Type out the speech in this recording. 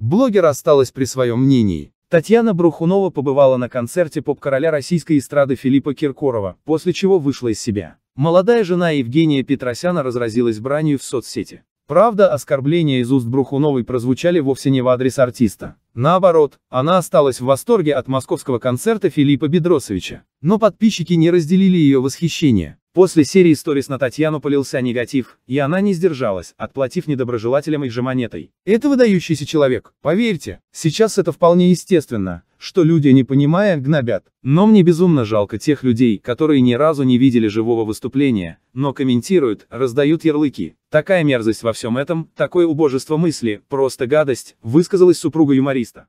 Блогер осталась при своем мнении. Татьяна Брухунова побывала на концерте поп-короля российской эстрады Филиппа Киркорова, после чего вышла из себя. Молодая жена Евгения Петросяна разразилась бранью в соцсети. Правда, оскорбления из уст Брухуновой прозвучали вовсе не в адрес артиста. Наоборот, она осталась в восторге от московского концерта Филиппа Бедросовича. Но подписчики не разделили ее восхищение. После серии сторис на Татьяну полился негатив, и она не сдержалась, отплатив недоброжелателям их же монетой. Это выдающийся человек, поверьте. Сейчас это вполне естественно, что люди, не понимая, гнобят. Но мне безумно жалко тех людей, которые ни разу не видели живого выступления, но комментируют, раздают ярлыки. Такая мерзость во всем этом, такое убожество мысли, просто гадость, высказалась супруга юмориста.